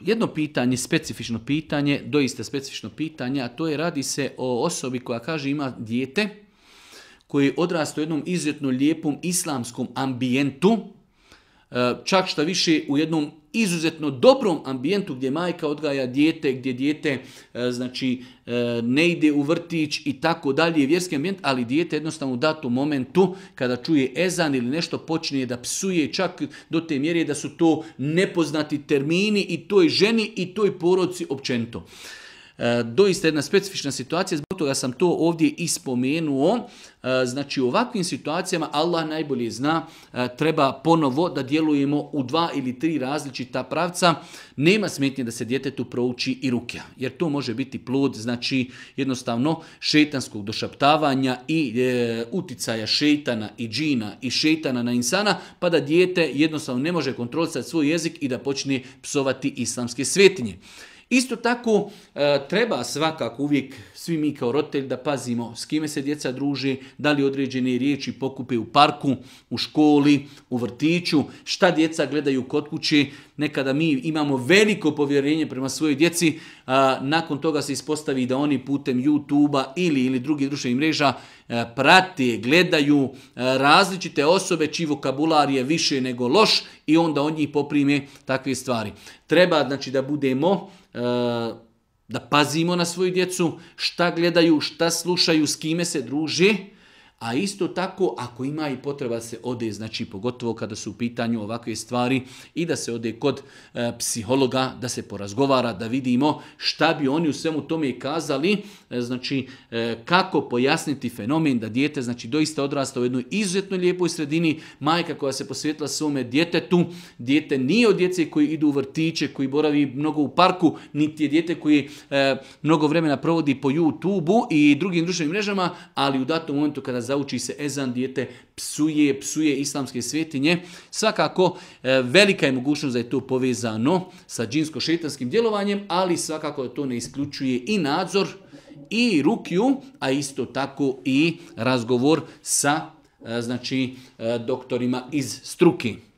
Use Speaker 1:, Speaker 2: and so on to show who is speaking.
Speaker 1: jedno pitanje, specifično pitanje, doista specifično pitanje, a to je radi se o osobi koja kaže ima dijete koji je odrasto u jednom izuzetno lijepom islamskom ambijentu, E, čak šta više u jednom izuzetno dobrom ambijentu gdje majka odgaja dijete, gdje dijete e, znači e, ne ide u vrtić i tako dalje, vjerski ambijent, ali dijete jednostavno u datom momentu kada čuje ezan ili nešto počne da psuje čak do te mjere da su to nepoznati termini i toj ženi i toj poroci općenito. E, doista jedna specifična situacija, zbog toga sam to ovdje ispomenuo. E, znači u ovakvim situacijama Allah najbolje zna, e, treba ponovo da djelujemo u dva ili tri različita pravca. Nema smetnje da se djetetu prouči i ruke, jer to može biti plod, znači jednostavno šetanskog došaptavanja i uticaja šetana i džina i šetana na insana, pa da dijete jednostavno ne može kontrolisati svoj jezik i da počne psovati islamske svetinje. Isto tako e, treba svakako uvijek svi mi kao roditelji da pazimo s kime se djeca druži, da li određene riječi pokupe u parku, u školi, u vrtiću, šta djeca gledaju kod kuće. Nekada mi imamo veliko povjerenje prema svojoj djeci, nakon toga se ispostavi da oni putem YouTube-a ili, ili drugih društvenih mreža e, prate, gledaju e, različite osobe čiji vokabular je više nego loš i onda od njih poprime takve stvari. Treba znači da budemo e, da pazimo na svoju djecu, šta gledaju, šta slušaju, s kime se druži a isto tako, ako ima i potreba da se ode, znači pogotovo kada su u pitanju ovakve stvari, i da se ode kod e, psihologa, da se porazgovara, da vidimo šta bi oni u svemu tome kazali, e, znači e, kako pojasniti fenomen da dijete, znači doista odrasta u jednoj izuzetno lijepoj sredini, majka koja se posvetila svome djetetu, dijete nije od djece koji idu u vrtiće, koji boravi mnogo u parku, niti je dijete koji mnogo vremena provodi po YouTube-u i drugim društvenim mrežama, ali u datom momentu kada zauči se ezan, dijete psuje, psuje islamske svjetinje. Svakako, e, velika je mogućnost da je to povezano sa džinsko-šetanskim djelovanjem, ali svakako to ne isključuje i nadzor, i rukju, a isto tako i razgovor sa e, znači e, doktorima iz struki.